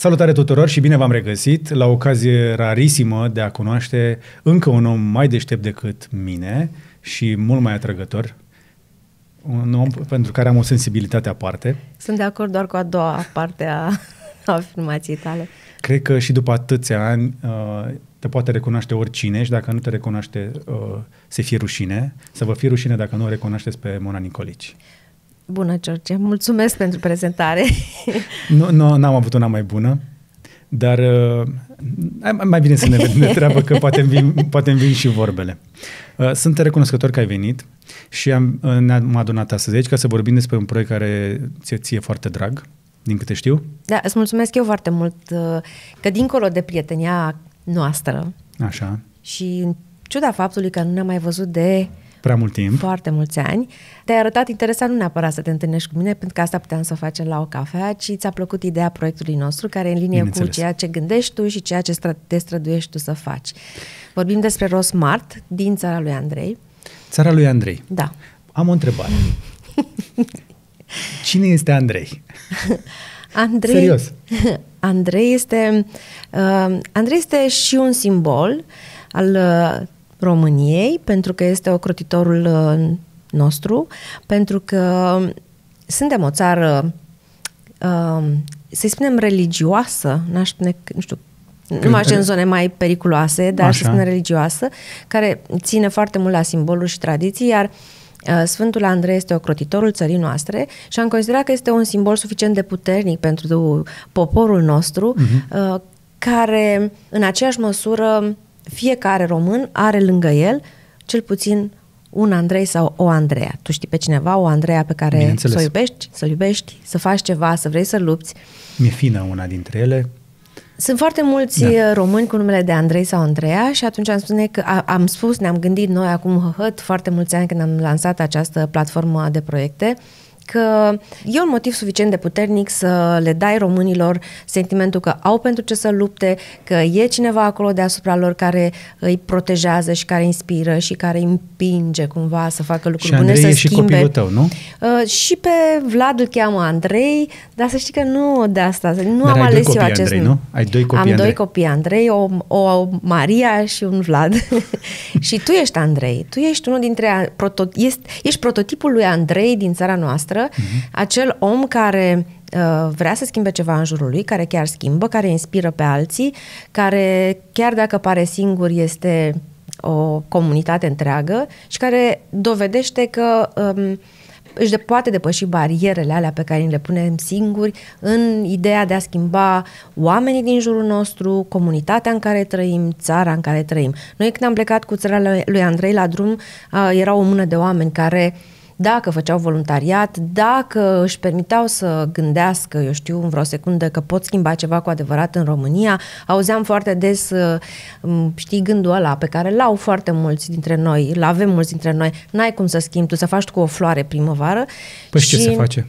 Salutare tuturor și bine v-am regăsit la ocazie rarisimă de a cunoaște încă un om mai deștept decât mine și mult mai atrăgător, un om pentru care am o sensibilitate aparte. Sunt de acord doar cu a doua parte a afirmației tale. Cred că și după atâția ani uh, te poate recunoaște oricine și dacă nu te recunoaște uh, se fie rușine, să vă fie rușine dacă nu o recunoașteți pe Mona Nicolici. Bună, George! Mulțumesc pentru prezentare! Nu, nu n-am avut una mai bună, dar uh, mai bine să ne vedem de treabă, că poate vin, poate vin și vorbele. Uh, sunt recunoscător că ai venit și am, uh, ne-am adunat astăzi aici ca să vorbim despre un proiect care ți-e, ție foarte drag, din câte știu. Da, îți mulțumesc eu foarte mult uh, că dincolo de prietenia noastră Așa. și în ciuda faptului că nu ne-am mai văzut de uh, Prea mult timp. Foarte mulți ani. Te-ai arătat interesant nu neapărat să te întâlnești cu mine, pentru că asta puteam să o facem la o cafea, ci ți-a plăcut ideea proiectului nostru, care e în linie cu ceea ce gândești tu și ceea ce te străduiești tu să faci. Vorbim despre Rosmart din țara lui Andrei. Țara lui Andrei. Da. Am o întrebare. Cine este Andrei? Andrei, Serios. Andrei este, uh, Andrei este și un simbol al uh, României, pentru că este ocrotitorul uh, nostru, pentru că suntem o țară, uh, să-i spunem, religioasă, n-aș spune, nu știu, nu mai în zone mai periculoase, dar și să religioasă, care ține foarte mult la simboluri și tradiții, iar uh, Sfântul Andrei este ocrotitorul țării noastre și am considerat că este un simbol suficient de puternic pentru poporul nostru, uh-huh. care în aceeași măsură fiecare român are lângă el cel puțin un Andrei sau o Andreea. Tu știi pe cineva, o Andreea pe care să o iubești, să iubești, să faci ceva, să vrei să lupți. Mi-e fină una dintre ele. Sunt foarte mulți da. români cu numele de Andrei sau Andreea și atunci am spus, că, am spus ne-am gândit noi acum hăhăt foarte mulți ani când am lansat această platformă de proiecte, uh, că e un motiv suficient de puternic să le dai românilor sentimentul că au pentru ce să lupte, că e cineva acolo deasupra lor care îi protejează și care inspiră și care îi împinge cumva să facă lucruri și bune, Andrei să e schimbe. și copilul tău, nu? Uh, și pe Vlad îl cheamă Andrei, dar să știi că nu de asta, nu dar am ales eu acest Andrei, nu? Ai doi copii Am Andrei. doi copii Andrei, o, o Maria și un Vlad. și tu ești Andrei, tu ești unul dintre proto- ești, ești prototipul lui Andrei din țara noastră noastră, mm-hmm. acel om care uh, vrea să schimbe ceva în jurul lui, care chiar schimbă, care inspiră pe alții, care chiar dacă pare singur este o comunitate întreagă și care dovedește că um, își de, poate depăși barierele alea pe care ni le punem singuri în ideea de a schimba oamenii din jurul nostru, comunitatea în care trăim, țara în care trăim. Noi când am plecat cu țara lui Andrei la drum, uh, era o mână de oameni care uh, dacă făceau voluntariat, dacă își permiteau să gândească, eu știu, în vreo secundă că pot schimba ceva cu adevărat în România, auzeam foarte des, uh, știi, gândul ăla pe care l-au foarte mulți dintre noi, l avem mulți dintre noi, n-ai cum să schimbi, tu să faci tu cu o floare primăvară. Păi și ce se face?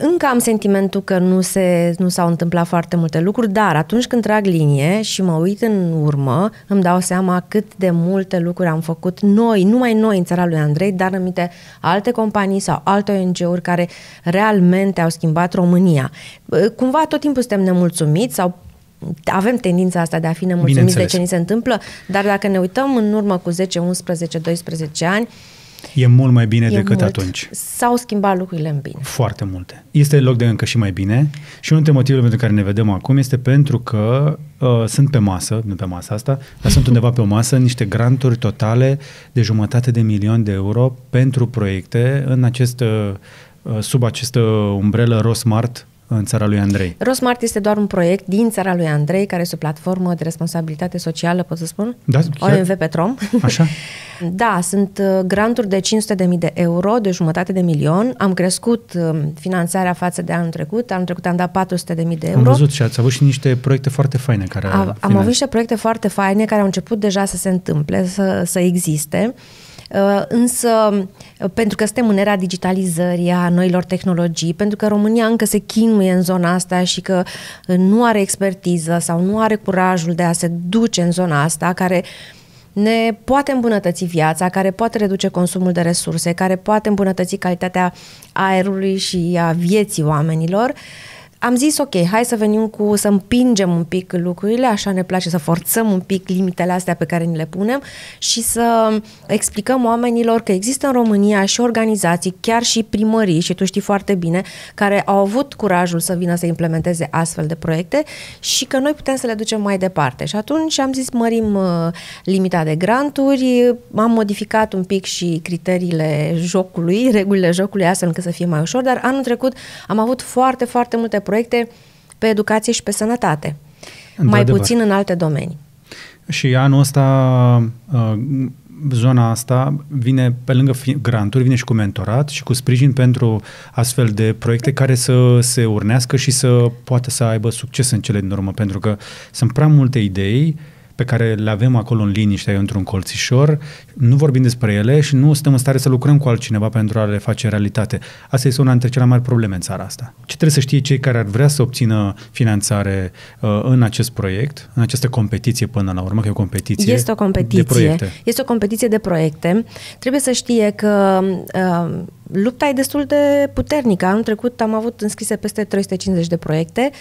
încă am sentimentul că nu, se, nu s-au întâmplat foarte multe lucruri, dar atunci când trag linie și mă uit în urmă, îmi dau seama cât de multe lucruri am făcut noi, numai noi în țara lui Andrei, dar anumite alte companii sau alte ONG-uri care realmente au schimbat România. Cumva tot timpul suntem nemulțumiți sau avem tendința asta de a fi nemulțumiți de ce ni se întâmplă, dar dacă ne uităm în urmă cu 10, 11, 12 ani, E mult mai bine e decât mult. atunci. S-au schimbat lucrurile în bine. Foarte multe. Este loc de încă și mai bine și unul dintre motivele pentru care ne vedem acum este pentru că uh, sunt pe masă, nu pe masa asta, dar sunt undeva pe o masă niște granturi totale de jumătate de milion de euro pentru proiecte în acest, uh, uh sub această umbrelă Rosmart în țara lui Andrei. Rosmart este doar un proiect din țara lui Andrei, care este o platformă de responsabilitate socială, pot să spun? Da, chiar? OMV Petrom. Așa? da, sunt uh, granturi de 500.000 de euro, de jumătate de milion. Am crescut uh, finanțarea față de anul trecut. Anul trecut am dat 400.000 de euro. Am văzut și ați avut și niște proiecte foarte faine care a, Am avut niște proiecte foarte faine care au început deja să se întâmple, să, să existe. Uh, însă, uh, pentru că suntem în era digitalizării, a noilor tehnologii, pentru că România încă se chinuie în zona asta și că uh, nu are expertiză sau nu are curajul de a se duce în zona asta, care ne poate îmbunătăți viața, care poate reduce consumul de resurse, care poate îmbunătăți calitatea aerului și a vieții oamenilor, uh, am zis, ok, hai să venim cu, să împingem un pic lucrurile, așa ne place să forțăm un pic limitele astea pe care ni le punem și să explicăm oamenilor că există în România și organizații, chiar și primării, și tu știi foarte bine, care au avut curajul să vină să implementeze astfel de proiecte și că noi putem să le ducem mai departe. Și atunci am zis, mărim uh, limita de granturi, am modificat un pic și criteriile jocului, regulile jocului, astfel încât să fie mai ușor, dar anul trecut am avut foarte, foarte multe proiecte proiecte pe educație și pe sănătate, mai puțin în alte domenii. Și anul ăsta, uh, zona asta vine, pe lângă granturi, vine și cu mentorat și cu sprijin pentru astfel de proiecte care să se urnească și să poată să aibă succes în cele din urmă, pentru că sunt prea multe idei pe care le avem acolo în liniște, într-un colțișor, nu vorbim despre ele și nu suntem în stare să lucrăm cu altcineva pentru a le face realitate. Asta este una dintre cele mai mari probleme în țara asta. Ce trebuie să știe cei care ar vrea să obțină finanțare uh, în acest proiect, în această competiție până la urmă, că e o competiție, este o competiție de proiecte. Este o competiție de proiecte. Trebuie să știe că uh, lupta e destul de puternică. Anul trecut am avut înscrise peste 350 de proiecte. Uh,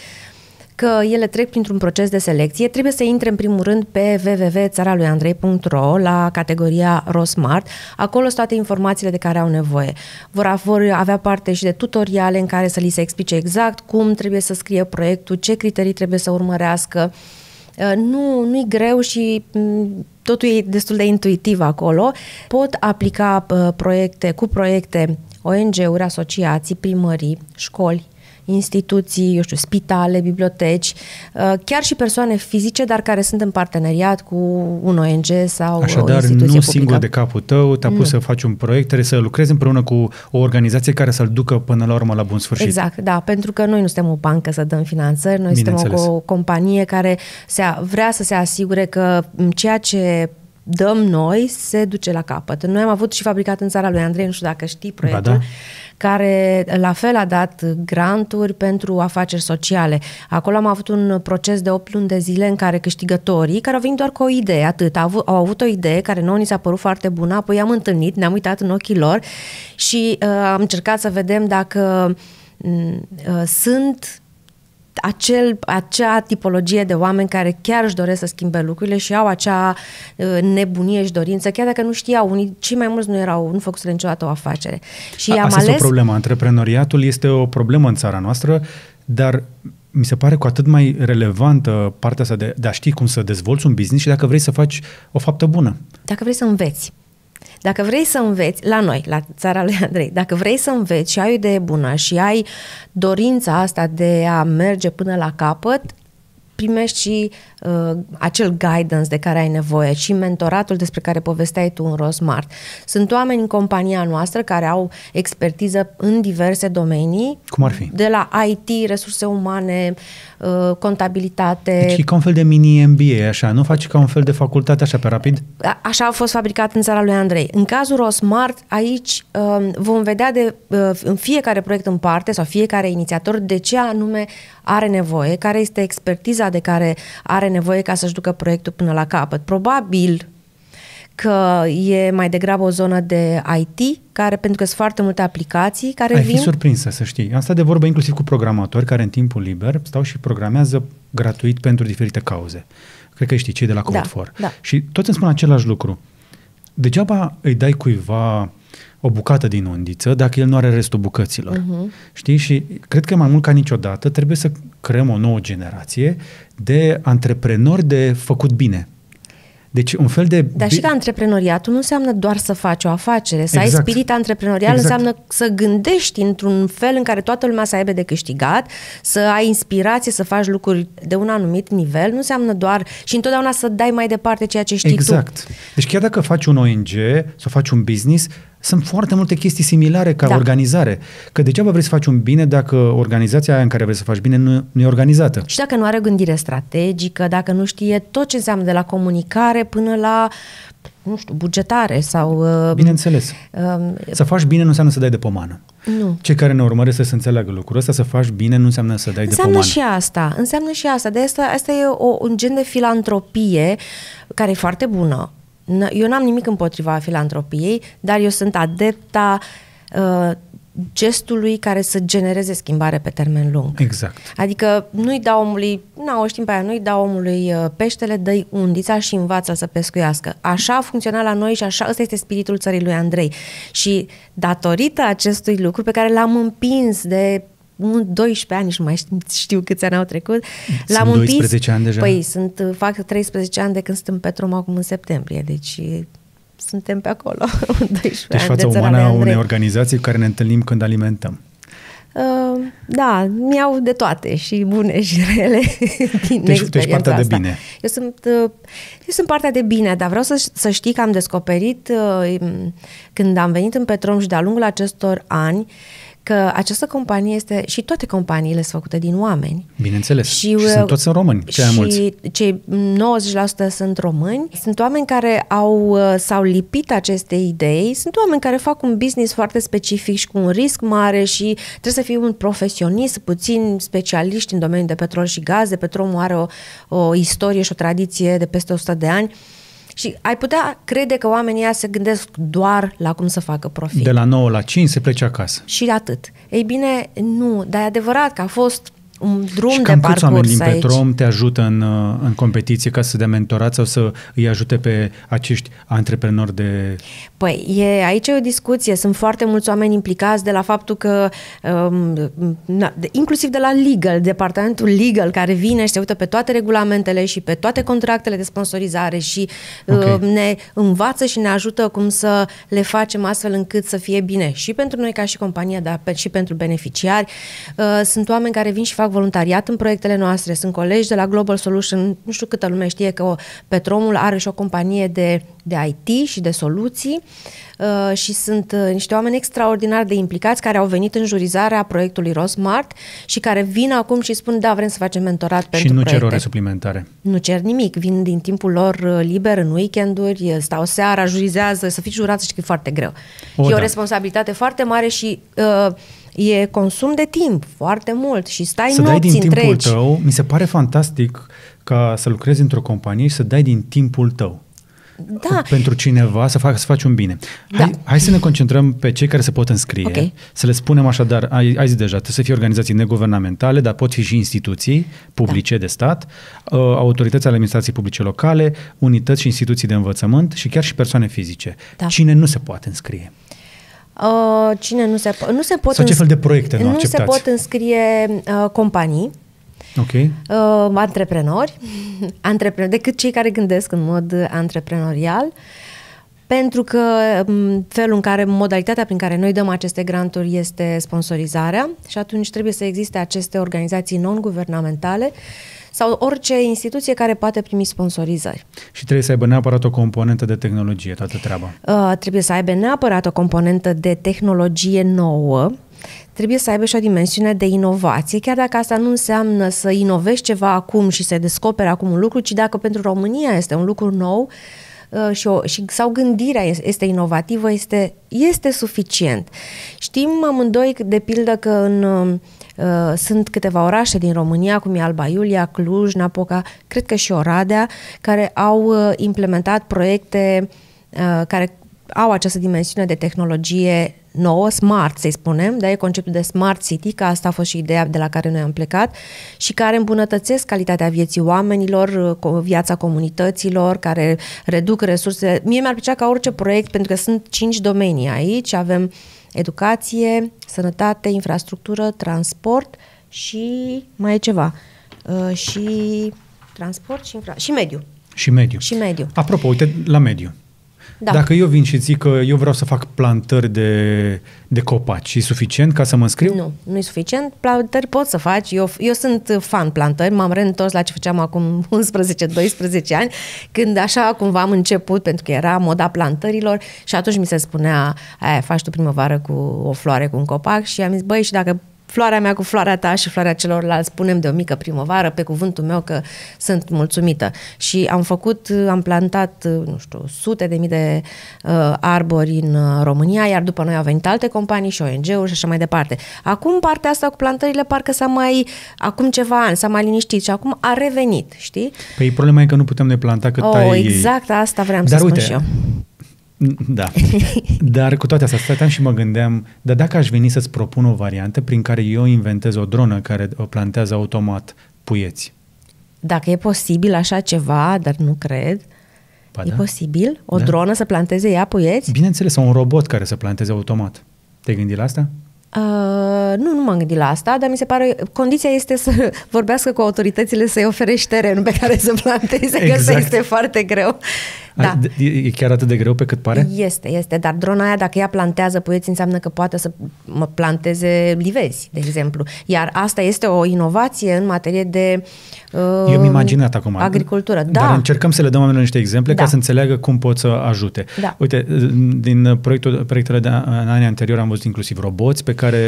că ele trec printr-un proces de selecție, trebuie să intre în primul rând pe www.țaraluiandrei.ro la categoria Rosmart. Acolo sunt toate informațiile de care au nevoie. Vor, avea parte și de tutoriale în care să li se explice exact cum trebuie să scrie proiectul, ce criterii trebuie să urmărească. Uh, nu, nu-i greu și mm, totul e destul de intuitiv acolo. Pot aplica uh, proiecte cu proiecte ONG-uri, asociații, primării, școli, instituții, eu știu, spitale, biblioteci, uh, chiar și persoane fizice, dar care sunt în parteneriat cu un ONG sau Așadar, o instituție nu publică. singur de capul tău, te-a pus nu. să faci un proiect, trebuie să lucrezi împreună cu o organizație care să-l ducă până la urmă la bun sfârșit. Exact, da, pentru că noi nu suntem o bancă să dăm finanțări, noi Bine suntem înțeles. o companie care se, vrea să se asigure că ceea ce dăm noi se duce la capăt. Noi am avut și fabricat în țara lui Andrei, nu știu dacă știi proiectul. Ba da care la fel a dat granturi pentru afaceri sociale. Acolo am avut un proces de 8 luni de zile în care câștigătorii, care au venit doar cu o idee, atât, au, au avut o idee care nouă ni s-a părut foarte bună, apoi am întâlnit, ne-am uitat în ochii lor și uh, am încercat să vedem dacă mm, uh, sunt acel, acea tipologie de oameni care chiar își doresc să schimbe lucrurile și au acea uh, nebunie și dorință, chiar dacă nu știau, unii, cei mai mulți nu erau, nu făcuse niciodată o afacere. Și A, am asta ales... este o problemă. Antreprenoriatul este o problemă în țara noastră, dar mi se pare cu atât mai relevantă partea asta de, de a ști cum să dezvolți un business și dacă vrei să faci o faptă bună. Dacă vrei să înveți. Dacă vrei să înveți, la noi, la țara lui Andrei, dacă vrei să înveți și ai o idee bună și ai dorința asta de a merge până la capăt, primești și uh, acel guidance de care ai nevoie și mentoratul despre care povesteai tu în Rosmart. Sunt oameni în compania noastră care au expertiză în diverse domenii. Cum ar fi? De la IT, resurse umane, uh, contabilitate. Deci e ca un fel de mini-MBA, așa, nu faci ca un fel de facultate așa pe rapid? A, așa a fost fabricat în țara lui Andrei. În cazul Rosmart, aici uh, vom vedea de, uh, în fiecare proiect în parte sau fiecare inițiator de ce anume are nevoie, care este expertiza de care are nevoie ca să-și ducă proiectul până la capăt. Probabil că e mai degrabă o zonă de IT, care, pentru că sunt foarte multe aplicații care Ai vin... Ai fi surprinsă, să știi. Am stat de vorbă inclusiv cu programatori care în timpul liber stau și programează gratuit pentru diferite cauze. Cred că știi, cei de la Code4. Da, da. Și toți îmi spun același lucru. Degeaba îi dai cuiva o bucată din undiță dacă el nu are restul bucăților. Uh-huh. Știi? Și cred că mai mult ca niciodată trebuie să creăm o nouă generație de antreprenori de făcut bine. Deci un fel de... Dar și că antreprenoriatul nu înseamnă doar să faci o afacere. Să exact. ai spirit antreprenorial exact. înseamnă să gândești într-un fel în care toată lumea să aibă de câștigat, să ai inspirație, să faci lucruri de un anumit nivel. Nu înseamnă doar... Și întotdeauna să dai mai departe ceea ce știi exact. tu. Exact. Deci chiar dacă faci un ONG sau faci un business, sunt foarte multe chestii similare ca da. organizare. Că degeaba vrei să faci un bine dacă organizația aia în care vrei să faci bine nu, nu e organizată. Și dacă nu are gândire strategică, dacă nu știe tot ce înseamnă de la comunicare până la nu știu, bugetare sau... Uh, Bineînțeles. Uh, să faci bine nu înseamnă să dai de pomană. Nu. Cei care ne urmăresc să se înțeleagă lucrul ăsta, să faci bine nu înseamnă să dai înseamnă de pomană. Înseamnă și asta. Înseamnă și asta. De asta, asta e o, un gen de filantropie care e foarte bună eu n-am nimic împotriva filantropiei, dar eu sunt adepta uh, gestului care să genereze schimbare pe termen lung. Exact. Adică nu-i dau omului, nu o știm pe aia, nu-i dau omului uh, peștele, dă-i undița și învață să pescuiască. Așa funcționat la noi și așa, ăsta este spiritul țării lui Andrei. Și datorită acestui lucru pe care l-am împins de nu 12 ani, și nu mai știu, câți ani au trecut. Sunt l-am 12 ani deja? Păi, sunt, fac 13 ani de când sunt în Petrom acum în septembrie, deci suntem pe acolo, 12 deci ani fața umană a unei organizații cu care ne întâlnim când alimentăm. Uh, da, mi-au de toate și bune și rele din deci, deci partea asta. de bine. Eu sunt, uh, eu sunt partea de bine, dar vreau să, să știi că am descoperit uh, când am venit în Petrom și de-a lungul acestor ani că această companie este și toate companiile sunt făcute din oameni. Bineînțeles. Și, și sunt uh, toți sunt români, cei și mulți. cei 90% sunt români. Sunt oameni care au uh, s-au lipit aceste idei, sunt oameni care fac un business foarte specific și cu un risc mare și trebuie să fii un profesionist, puțin specialiști în domeniul de petrol și gaze. Petrolul are o, o istorie și o tradiție de peste 100 de ani și ai putea crede că oamenii se gândesc doar la cum să facă profit. De la 9 la 5 se plece acasă. Și atât. Ei bine, nu, dar e adevărat că a fost un drum și de parcurs oameni din aici. Petrom te ajută în, uh, în competiție ca să dea mentorat sau să îi ajute pe acești antreprenori de... Păi, e, aici e o discuție. Sunt foarte mulți oameni implicați de la faptul că um, na, de, inclusiv de la legal, departamentul legal care vine și se uită pe toate regulamentele și pe toate contractele de sponsorizare și uh, okay. uh, ne învață și ne ajută cum să le facem astfel încât să fie bine și pentru noi ca și compania, dar și pentru beneficiari. Uh, sunt oameni care vin și fac voluntariat în proiectele noastre, sunt colegi de la Global Solution, nu știu câtă lume știe că Petromul are și o companie de, de IT și de soluții uh, și sunt uh, niște oameni extraordinari de implicați care au venit în jurizarea proiectului Rosmart și care vin acum și spun da, vrem să facem mentorat și pentru Și nu proiecte. cer ore suplimentare. Nu cer nimic, vin din timpul lor uh, liber în weekenduri, stau seara, jurizează, să fii jurat și că e foarte greu. O, e da. o responsabilitate foarte mare și uh, e consum de timp foarte mult și stai să nopți dai din întregi. timpul tău, mi se pare fantastic ca să lucrezi într-o companie și să dai din timpul tău da. pentru cineva să, fac, să faci un bine. Da. Hai, hai să ne concentrăm pe cei care se pot înscrie, okay. să le spunem așadar, ai, ai zis deja, trebuie să fie organizații neguvernamentale, dar pot fi și instituții publice da. de stat, ă, autorități ale administrației publice locale, unități și instituții de învățământ și chiar și persoane fizice. Da. Cine nu se poate înscrie? Uh, Uh, cine nu se, nu se pot... Sau ce fel de proiecte nu, nu acceptați? se pot înscrie uh, companii, okay. uh, antreprenori, antreprenori, decât cei care gândesc în mod antreprenorial, pentru că um, felul în care, modalitatea prin care noi dăm aceste granturi este sponsorizarea și atunci trebuie să existe aceste organizații non-guvernamentale uh, sau orice instituție care poate primi sponsorizări. Și trebuie să aibă neapărat o componentă de tehnologie, toată treaba. Uh, trebuie să aibă neapărat o componentă de tehnologie nouă, trebuie să aibă și o dimensiune de inovație, chiar dacă asta nu înseamnă să inovezi ceva acum și să descoperi acum un lucru, ci dacă pentru România este un lucru nou, uh, și, o, și sau gândirea este inovativă, este, este suficient. Știm amândoi, de pildă, că în uh, Uh, sunt câteva orașe din România, cum e Alba Iulia, Cluj, Napoca, cred că și Oradea, care au uh, implementat proiecte uh, care au această dimensiune de tehnologie nouă, smart, să-i spunem, da, e conceptul de smart city, că asta a fost și ideea de la care noi am plecat și care îmbunătățesc calitatea vieții oamenilor, viața comunităților, care reduc resursele. Mie mi-ar plăcea ca orice proiect, pentru că sunt cinci domenii aici, avem educație, sănătate, infrastructură, transport și mai e ceva. Uh, și transport și, infra- și mediu. Și mediu. Și mediu. Apropo, uite la mediu. Da. Dacă eu vin și zic că eu vreau să fac plantări de, de copaci, e suficient ca să mă înscriu? Nu, nu e suficient. Plantări pot să faci. Eu, eu sunt fan plantări, m-am reîntors la ce făceam acum 11-12 ani, când așa cumva am început, pentru că era moda plantărilor și atunci mi se spunea, aia, faci tu primăvară cu o floare, cu un copac și am zis, băi, și dacă floarea mea cu floarea ta și floarea celorlalți, punem de o mică primăvară, pe cuvântul meu că sunt mulțumită. Și am făcut, am plantat, nu știu, sute de mii de uh, arbori în uh, România, iar după noi au venit alte companii și ONG-uri și așa mai departe. Acum partea asta cu plantările parcă s-a mai, acum ceva ani, s-a mai liniștit și acum a revenit, știi? Păi problema e că nu putem ne planta cât oh, ai exact ei. asta vreau Dar să uite, spun și eu. Da. Dar cu toate astea stăteam și mă gândeam, dar dacă aș veni să-ți propun o variantă prin care eu inventez o dronă care o plantează automat puieți. Dacă e posibil așa ceva, dar nu cred, ba e da. posibil? O da. dronă să planteze ea puieți? Bineînțeles, sau un robot care să planteze automat. Te-ai gândit la asta? Uh, nu, nu m-am gândit la asta, dar mi se pare condiția este să vorbească cu autoritățile să-i ofere terenul pe care să planteze, exact. că asta exact. este foarte greu. Da. E chiar atât de greu pe cât pare? Este, este, dar drona aia dacă ea plantează puieți înseamnă că poate să mă planteze livezi, de exemplu. Iar asta este o inovație în materie de uh, Eu mi um, imaginat acum. Agricultură, da. Dar încercăm să le dăm oamenilor niște exemple da. ca să înțeleagă cum pot să ajute. Da. Uite, din proiectul, proiectele de în anii anterior am văzut inclusiv roboți pe care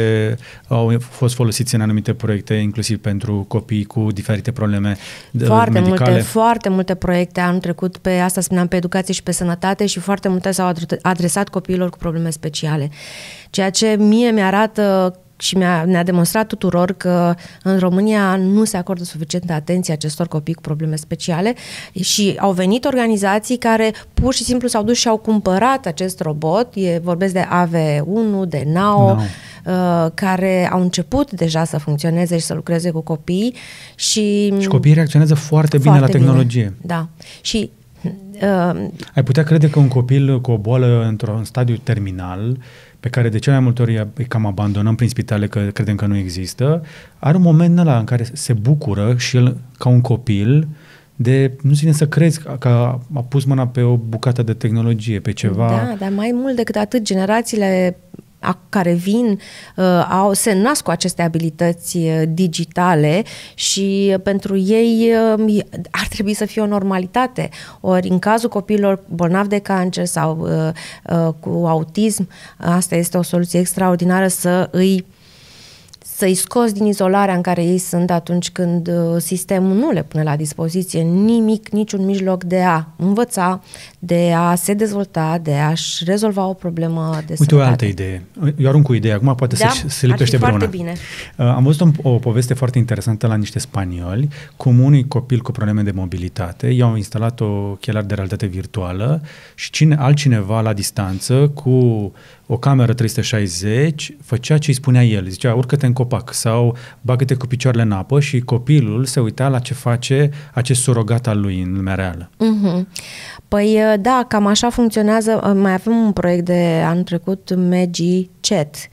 au fost folosiți în anumite proiecte, inclusiv pentru copii cu diferite probleme foarte medicale. Multe, foarte multe proiecte am trecut pe asta spuneam pe pe educație și pe sănătate și foarte multe s-au adresat copiilor cu probleme speciale. Ceea ce mie mi-arată și mi-a, ne-a demonstrat tuturor că în România nu se acordă suficientă atenție acestor copii cu probleme speciale și au venit organizații care pur și simplu s-au dus și au cumpărat acest robot, e, vorbesc de AV1, de NAO, no. Uh, care au început deja să funcționeze și să lucreze cu copii și... Și copiii reacționează foarte, foarte bine la tehnologie. Bine, da. Și Uh, Ai putea crede că un copil cu o boală într-un stadiu terminal, pe care de cele mai multe ori îi cam abandonăm prin spitale că credem că nu există, are un moment ăla în care se bucură și el, ca un copil, de nu ține să crezi că a pus mâna pe o bucată de tehnologie, pe ceva. Da, dar mai mult decât atât, generațiile care vin uh, au, se nasc cu aceste abilități uh, digitale și pentru ei um, ar trebui să fie o normalitate. Ori în cazul copiilor bolnavi de cancer sau uh, cu autism, asta este o soluție extraordinară să îi să-i scoți din izolarea în care ei sunt atunci când uh, sistemul nu le pune la dispoziție nimic, niciun mijloc de a învăța, de a se dezvolta, de a-și rezolva o problemă de Uite sănătate. o altă idee. Eu arunc cu idee, acum poate da? să se lipește vreuna. bine. Uh, am văzut o, o poveste foarte interesantă la niște spanioli, cum unui copil cu probleme de mobilitate, i-au instalat o chelar de realitate virtuală și cine, altcineva la distanță cu o cameră 360 făcea ce îi spunea el. Zicea, urcă-te în copac sau bagă-te cu picioarele în apă și copilul se uita la ce face acest surogat al lui în lumea reală. Mm-hmm. Păi uh, da, cam așa funcționează. Uh, mai avem un proiect de anul trecut, Megi Chat.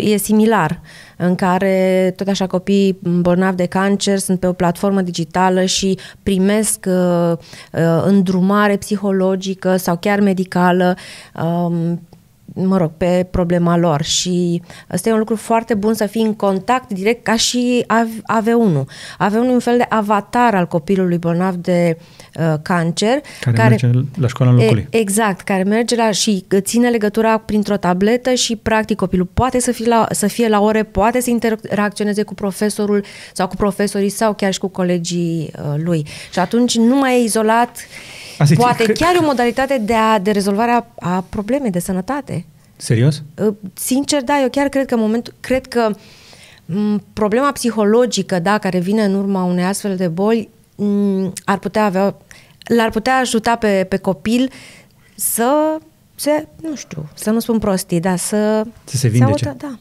E similar, în care tot așa copiii bolnavi de cancer sunt pe o platformă digitală și primesc uh, uh îndrumare psihologică sau chiar medicală uh, mă rog, pe problema lor și ăsta e un lucru foarte bun să fii în contact direct ca și AV1. AV1 e un fel de avatar al copilului bolnav de uh, cancer. Care, care merge la școala locului. E, exact, care merge la și ține legătura printr-o tabletă și practic copilul poate să fie la, să fie la ore, poate să interacționeze cu profesorul sau cu profesorii sau chiar și cu colegii uh, lui. Și atunci nu mai e izolat uh, Asta Poate e chiar o modalitate de, a, de rezolvare a, a problemei de sănătate. Serios? Sincer, da, eu chiar cred că în momentul, cred că problema psihologică, da, care vine în urma unei astfel de boli, ar putea avea, l-ar putea ajuta pe, pe copil să se, nu știu, să nu spun prostii, dar să... Să se vindece. Să audă, da.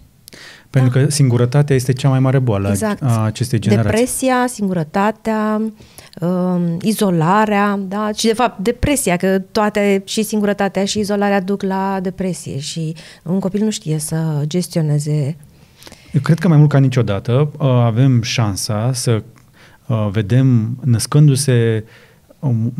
Pentru da. că singurătatea este cea mai mare boală exact. a acestei generații. Depresia, singurătatea, uh, izolarea, da? și de fapt depresia, că toate și singurătatea și izolarea duc la depresie și un copil nu știe să gestioneze. Eu cred că mai mult ca niciodată uh, avem șansa să uh, vedem născându-se um,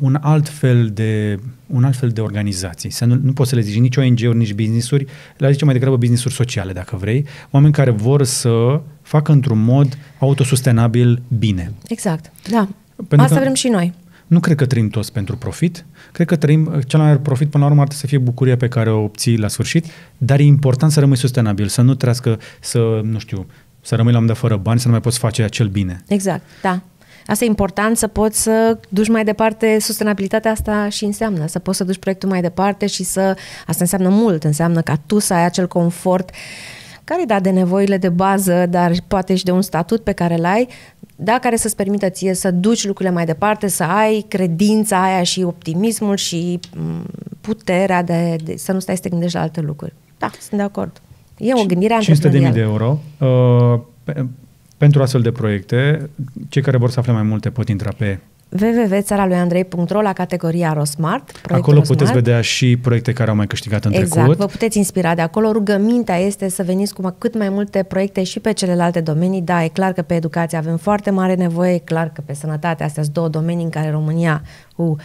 un alt fel de, un alt fel de organizații. Să nu, nu poți să le zici nici ONG-uri, nici business-uri, le zice mai degrabă business-uri sociale, dacă vrei, oameni care vor să facă într-un mod autosustenabil bine. Exact, da. Pentru Asta că, vrem și noi. Nu cred că trăim toți pentru profit. Cred că trăim, cel mai profit până la urmă ar să fie bucuria pe care o obții la sfârșit, dar e important să rămâi sustenabil, să nu trească, să, nu știu, să rămâi la de fără bani, să nu mai poți face acel bine. Exact, da. Asta e important să poți să duci mai departe sustenabilitatea asta și înseamnă să poți să duci proiectul mai departe și să... Asta înseamnă mult, înseamnă ca tu să ai acel confort care da de nevoile de bază, dar poate și de un statut pe care îl ai, da, care să-ți permită ție să duci lucrurile mai departe, să ai credința aia și optimismul și mm, puterea de, de să nu stai să te gândești la alte lucruri. Da, sunt de acord. E o gândire 500 de mii de euro. Uh, pentru astfel de proiecte, cei care vor să afle mai multe pot intra pe www.țaraluiandrei.ro la categoria Rosmart. Acolo puteți Rosmart. vedea și proiecte care au mai câștigat în exact, trecut. Exact, vă puteți inspira de acolo. Rugămintea este să veniți cu cât mai multe proiecte și pe celelalte domenii. Da, e clar că pe educație avem foarte mare nevoie, e clar că pe sănătate, astea sunt două domenii în care România uh,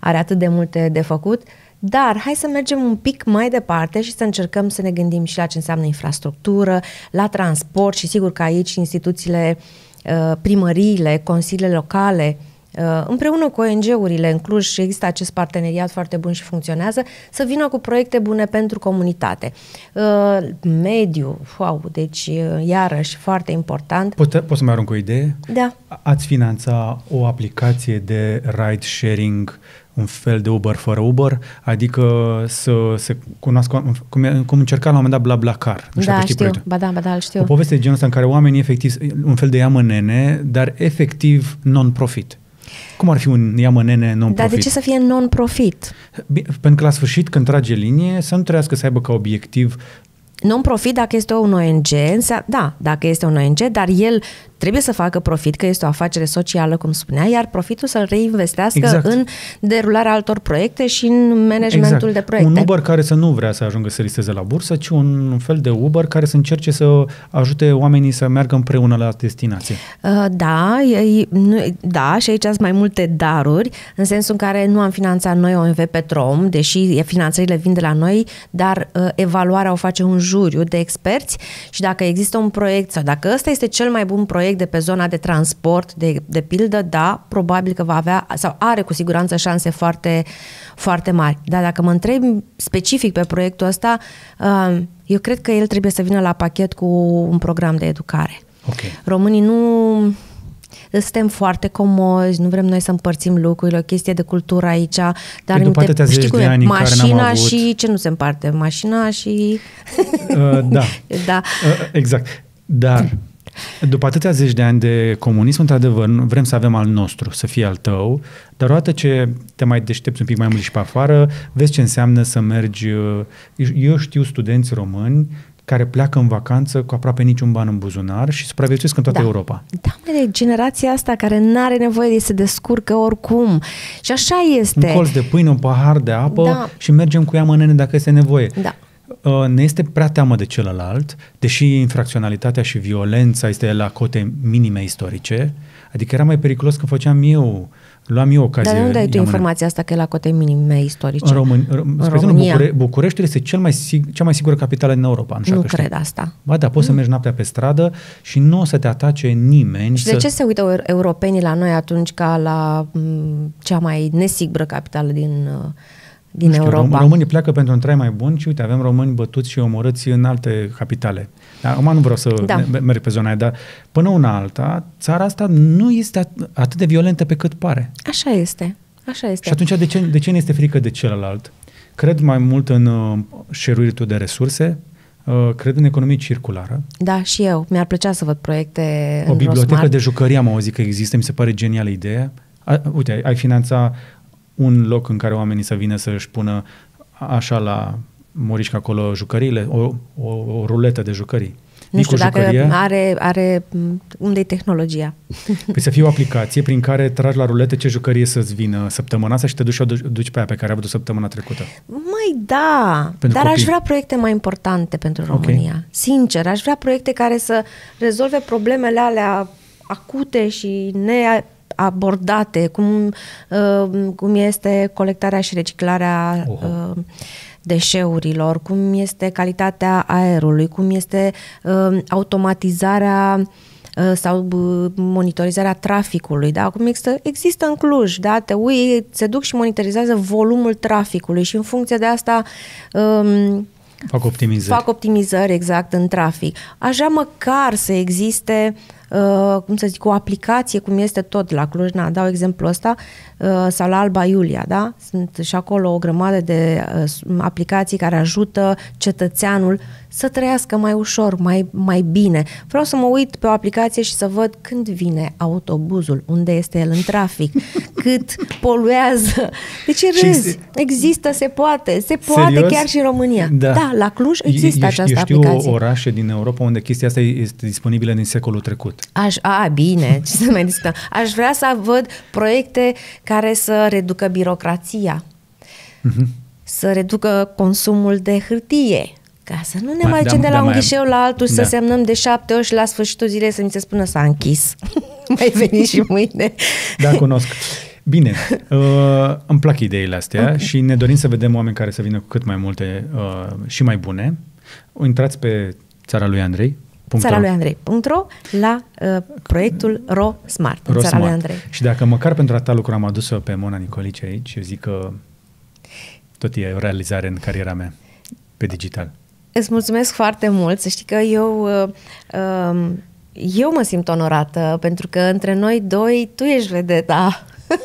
are atât de multe de făcut. Uh, dar hai să mergem un pic mai departe și să încercăm să ne gândim și la ce înseamnă infrastructură, la transport și sigur că aici instituțiile, uh, primăriile, consiliile locale, uh, împreună cu ONG-urile în Cluj și există acest parteneriat foarte bun și funcționează, să vină cu proiecte bune pentru comunitate. Uh, mediu, wow, deci iarăși foarte important. Pot, pot să mai arunc o idee? Da. Ați finanța o aplicație de ride sharing un fel de Uber fără Uber, adică să se cunoască, cum, cum încerca la un moment dat BlaBlaCar. Nu știu da, știu, ba da, ba da, știu. O poveste de genul ăsta în care oamenii efectiv, un fel de nene, dar efectiv non-profit. Cum ar fi un nene non-profit? Dar de ce să fie non-profit? Pentru că la sfârșit, când trage linie, să nu trăiască să aibă ca obiectiv non-profit dacă este un ONG, înseamnă, da, dacă este un ONG, dar el Trebuie să facă profit, că este o afacere socială, cum spunea, iar profitul să-l reinvestească exact. în derularea altor proiecte și în managementul exact. de proiecte. Un Uber care să nu vrea să ajungă să listeze la bursă, ci un fel de Uber care să încerce să ajute oamenii să meargă împreună la destinație. Uh, da, e, nu, da, și aici sunt mai multe daruri, în sensul în care nu am finanțat noi OMV Petrom, deși finanțările vin de la noi, dar uh, evaluarea o face un juriu de experți și dacă există un proiect sau dacă ăsta este cel mai bun proiect proiect de pe zona de transport, de, de pildă, da, probabil că va avea sau are cu siguranță șanse foarte, foarte mari. Dar dacă mă întreb specific pe proiectul ăsta, uh, eu cred că el trebuie să vină la pachet cu un program de educare. Okay. Românii nu suntem foarte comozi, nu vrem noi să împărțim lucrurile, o chestie de cultură aici, dar păi după te, știi cum e, mașina și ce nu se împarte? Mașina și... Uh, da. da. Uh, exact. Dar după atâtea zeci de ani de comunism, într-adevăr, vrem să avem al nostru, să fie al tău, dar odată ce te mai deștepți un pic mai mult și pe afară, vezi ce înseamnă să mergi... Uh, eu știu studenți români care pleacă în vacanță cu aproape niciun ban în buzunar și supraviețuiesc în toată da. Europa. Da, de generația asta care nu are nevoie de să descurcă oricum. Și așa este. Un colț de pâine, un pahar de apă da. și mergem cu ea mănâne dacă este nevoie. Da. Uh, ne este prea teamă de celălalt, deși infracționalitatea și violența este la cote minime istorice, adică era mai periculos când făceam eu, luam eu ocazie. Dar nu dai tu informația asta că e la cote minime istorice? În, Român, în, România. Bucure, Bucureștiul este cel mai, cea mai sigură capitală din Europa. Nu, nu că cred știu. asta. Ba da, poți mm. să mergi noaptea pe stradă și nu o să te atace nimeni. Și să... de ce se uită europenii la noi atunci ca la mm, cea mai nesigură capitală din uh, din știu, Europa. Românii pleacă pentru un trai mai bun și uite, avem români bătuți și omorâți în alte capitale. Acum nu vreau să da. merg pe zona aia, dar până una alta, țara asta nu este atât de violentă pe cât pare. Așa este. Așa este. Și atunci de ce, de ce nu este frică de celălalt? Cred mai mult în uh, de resurse, uh, cred în economie circulară. Da, și eu. Mi-ar plăcea să văd proiecte O bibliotecă Rosmar. de jucării am auzit că există, mi se pare genială ideea. A, uite, ai finanța un loc în care oamenii să vină să-și pună așa la morișca acolo jucăriile, o, o, o ruletă de jucării. Nu știu dacă are, are unde e tehnologia. Păi să fie o aplicație prin care tragi la rulete ce jucărie să-ți vină săptămâna asta și te duci, o duci pe aia pe care avut-o săptămâna trecută. Mai da, pentru dar copii. aș vrea proiecte mai importante pentru România. Okay. Sincer, aș vrea proiecte care să rezolve problemele alea acute și ne abordate, cum, uh, cum este colectarea și reciclarea uh-huh. deșeurilor, cum este calitatea aerului, cum este uh, automatizarea uh, sau monitorizarea traficului. Da? Acum există, există în Cluj, da? te ui, se duc și monitorizează volumul traficului și în funcție de asta um, fac optimizări. Fac optimizări, exact, în trafic. Așa măcar să existe Uh, cum să zic, o aplicație, cum este tot la Cluj, na, dau exemplu ăsta, uh, sau la Alba Iulia, da? Sunt și acolo o grămadă de uh, aplicații care ajută cetățeanul să trăiască mai ușor, mai, mai bine. Vreau să mă uit pe o aplicație și să văd când vine autobuzul, unde este el în trafic, cât poluează. Deci râzi. Există, se poate. Se poate Serios? chiar și în România. Da, da la Cluj există eu, această eu știu aplicație. orașe din Europa unde chestia asta este disponibilă din secolul trecut. Aș, a, bine, ce să mai discutăm. Aș vrea să văd proiecte care să reducă birocrația. Mm-hmm. Să reducă consumul de hârtie, ca să nu ne mai ducem da, de la da, un ghișeu la altul da. să semnăm de șapte ori și la sfârșitul zilei să mi se spună s-a închis. mai veni și mâine. Da, cunosc. Bine, uh, îmi plac ideile astea okay. și ne dorim să vedem oameni care să vină cu cât mai multe uh, și mai bune. Intrați pe țara lui Andrei, țara lui Andrei.ro la uh, proiectul Ro Smart. Ro țara Smart. lui Andrei. Și dacă măcar pentru a ta lucru am adus-o pe Mona Nicolice aici, eu zic că tot e o realizare în cariera mea pe digital. Îți mulțumesc foarte mult. Să știi că eu... Uh, um, eu mă simt onorată pentru că între noi doi tu ești vedeta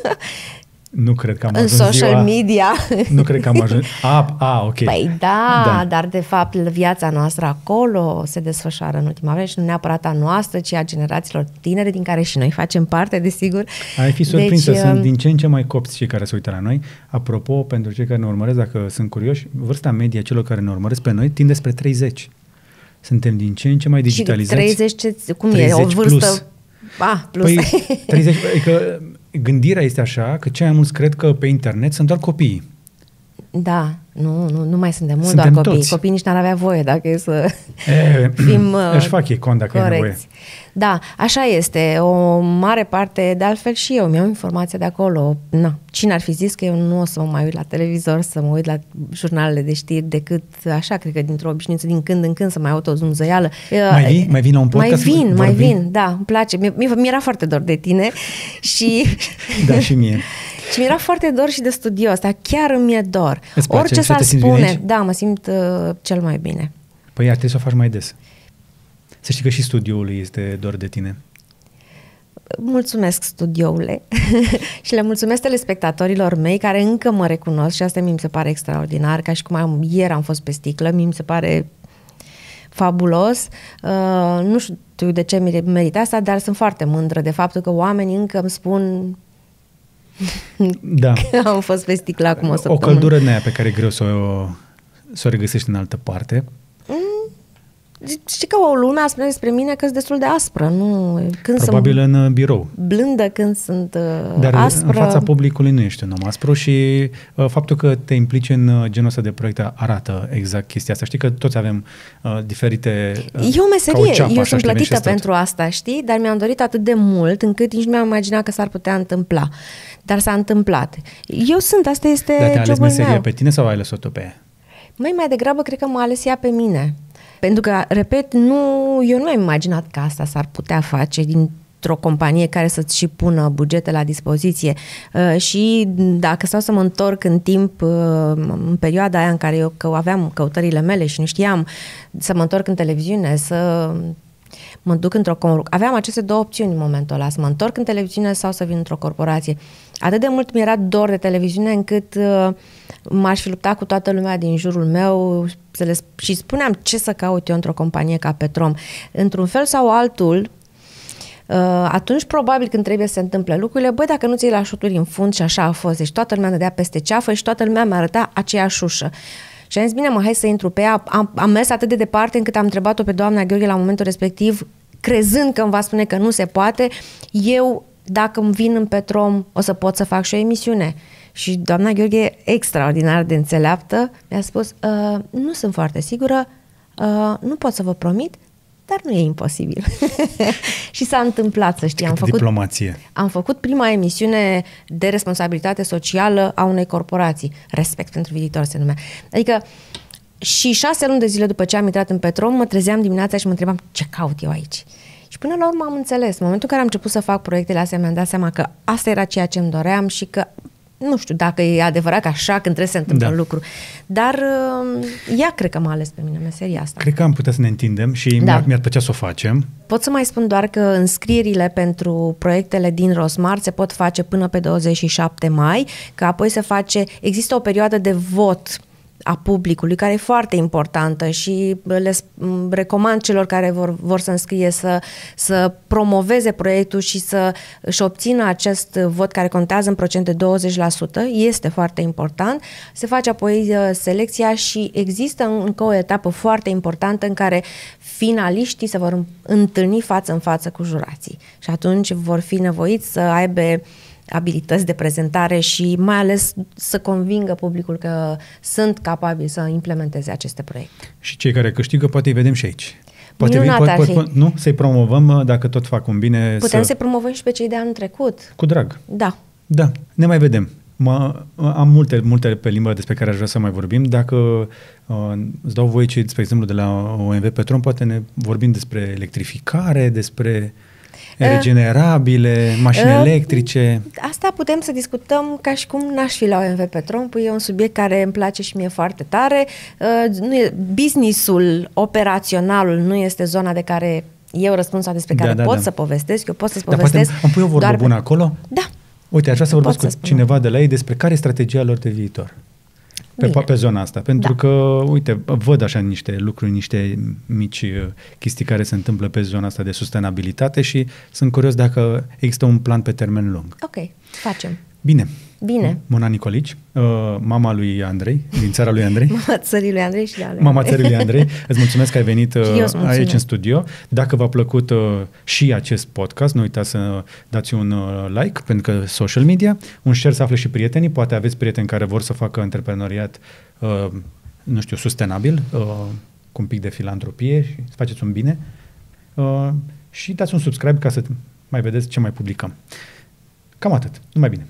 Nu cred că am ajuns În social ziua... media. Nu cred că am ajuns. A, a ah, ah, ok. Păi da, da, dar de fapt viața noastră acolo se desfășoară în ultima vreme și nu neapărat a noastră, ci a generațiilor tinere din care și noi facem parte, desigur. Ai fi surprins deci, sunt um, din ce în ce mai copți cei care se uită la noi. Apropo, pentru cei care ne urmăresc, dacă sunt curioși, vârsta medie a celor care ne urmăresc pe noi tinde spre 30. Suntem din ce în ce mai digitalizați. Și 30, ce, cum 30 e? O vârstă... Plus. Ah, plus. Păi, 30, că adică, gândirea este așa că cei mai mulți cred că pe internet sunt doar copiii. Da, nu, nu, nu mai suntem mult suntem doar copii. Toți. Copiii nici n-ar avea voie dacă e să e, fim uh, Își fac ei cont dacă e nevoie. Da, așa este. O mare parte, de altfel și eu, mi-am informația de acolo. Na, cine ar fi zis că eu nu o să mă mai uit la televizor, să mă uit la jurnalele de știri, decât așa, cred că dintr-o obișnuință, din când în când, să mai aud o zumzăială. Mai uh, vin? Mai vin la un podcast? Mai vin, mai vin, da, îmi place. Mi-era foarte dor de tine și... da, și mie. Și mi-era foarte dor și de studio ăsta, chiar îmi e dor. Îți Orice s-ar spune, da, mă simt uh, cel mai bine. Păi ar trebui să o faci mai des. Să știi că și studioul este dor de tine. Mulțumesc studioule și le mulțumesc telespectatorilor mei care încă mă recunosc și asta mi se pare extraordinar, ca și cum am, ieri am fost pe sticlă, mi se pare fabulos. Uh, nu știu de ce mi-e merită asta, dar sunt foarte mândră de faptul că oamenii încă îmi spun da. Că am fost pe sticla, acum o săptămână. O căldură în aia pe care e greu să o, să o regăsești în altă parte. Știi că o lumea spune despre mine că sunt destul de aspră, nu? Când Probabil sunt în uh, birou. Blândă când sunt uh, Dar aspră. în fața publicului nu ești un om aspru și uh, faptul că te implici în genul ăsta de proiecte arată exact chestia asta. Știi că toți avem diferite... Eu e o meserie, ceapă, eu sunt plătită pentru asta, știi? Dar mi-am dorit atât de mult încât nici nu mi-am imaginat că s-ar putea întâmpla. Dar s-a întâmplat. Eu sunt, asta este Dar te-a ales meseria meu. pe tine sau ai lăsat-o pe ea? Mai mai degrabă cred că m-a ales ea pe mine. Pentru că, repet, nu, eu nu am imaginat că asta s-ar putea face din o companie care să-ți și pună bugete la dispoziție. Uh, și dacă stau să mă întorc în timp, uh, în perioada aia în care eu că aveam căutările mele și nu știam să mă întorc în televiziune, să mă duc într-o Aveam aceste două opțiuni în momentul ăla, să mă întorc în televiziune sau să vin într-o corporație. Atât de mult mi-era dor de televiziune încât uh, m-aș fi luptat cu toată lumea din jurul meu să le, și spuneam ce să caut eu într-o companie ca Petrom. Într-un fel sau altul, uh, atunci probabil când trebuie să se întâmple lucrurile, băi, dacă nu ți la șuturi în fund și așa a fost, deci toată lumea dădea peste ceafă și toată lumea mi-arăta aceeași ușă. Și am zis, bine mă, hai să intru pe ea. Am, am mers atât de departe încât am întrebat-o pe doamna Gheorghe la momentul respectiv, crezând că îmi va spune că nu se poate, eu, dacă îmi vin în Petrom, o să pot să fac și o emisiune. Și doamna Gheorghe, extraordinar de înțeleaptă, mi-a spus, uh, nu sunt foarte sigură, uh, nu pot să vă promit, dar nu e imposibil. și s-a întâmplat, să știi. Am făcut, diplomație. Am făcut prima emisiune de responsabilitate socială a unei corporații. Respect pentru viitor se numea. Adică și șase luni de zile după ce am intrat în Petrom, mă trezeam dimineața și mă întrebam ce caut eu aici. Și până la urmă am înțeles. În momentul în care am început să fac proiectele astea, mi-am dat seama că asta era ceea ce îmi doream și că nu știu dacă e adevărat că așa când trebuie să se întâmple da. un lucru, dar ea uh, cred că m-a ales pe mine meseria asta. Cred că am putea să ne întindem și da. mi-ar, mi-ar plăcea să o facem. Pot să mai spun doar că înscrierile pentru proiectele din Rosmar se pot face până pe 27 mai, că apoi se face, există o perioadă de vot a publicului, care e foarte importantă și le recomand celor care vor, vor să înscrie să, să promoveze proiectul și să își obțină acest vot care contează în procent de 20%, este foarte important. Se face apoi uh, selecția și există încă o etapă foarte importantă în care finaliștii se vor întâlni față în față cu jurații și atunci vor fi nevoiți să aibă abilități de prezentare și mai ales să convingă publicul că sunt capabili să implementeze aceste proiecte. Și cei care câștigă poate îi vedem și aici. Poate vin, poate, poate, nu? Să-i promovăm uh, dacă tot fac un bine. Putem să... să promovăm și pe cei de anul trecut. Cu drag. Da. Da. Ne mai vedem. Mă, uh, am multe, multe pe limbă despre care aș vrea să mai vorbim. Dacă uh, îți dau voie cei, spre exemplu, de la OMV Petrom, poate ne vorbim despre electrificare, despre uh, regenerabile, mașini uh, electrice. Asta putem să discutăm ca și cum n-aș fi la OMV Petrom, păi e un subiect care îmi place și mie foarte tare. Uh, nu e, businessul, operaționalul nu este zona de care eu răspunsul despre da, care da, pot da. să povestesc, eu pot să povestesc. Dar poate îmi pui o vorbă doar... bună acolo? Da. Uite, aș vrea să vorbesc cu să cineva de la ei despre care e strategia lor de viitor pe, pe zona asta. Pentru da. că, uite, văd așa niște lucruri, niște mici uh, chestii care se întâmplă pe zona asta de sustenabilitate și sunt curios dacă există un plan pe termen lung. Ok, facem. Bine, Bine. Mona Nicolici, uh, mama lui Andrei, din țara lui Andrei. mama țării lui Andrei și de lui Mama țării lui Andrei. Îți mulțumesc că ai venit uh, aici în studio. Dacă v-a plăcut uh, și acest podcast, nu uitați să dați un like pentru că social media, un share să afle și prietenii. Poate aveți prieteni care vor să facă antreprenoriat, nu știu, sustenabil, cu un pic de filantropie și să faceți un bine. Și dați un subscribe ca să mai vedeți ce mai publicăm. Cam atât. Numai bine!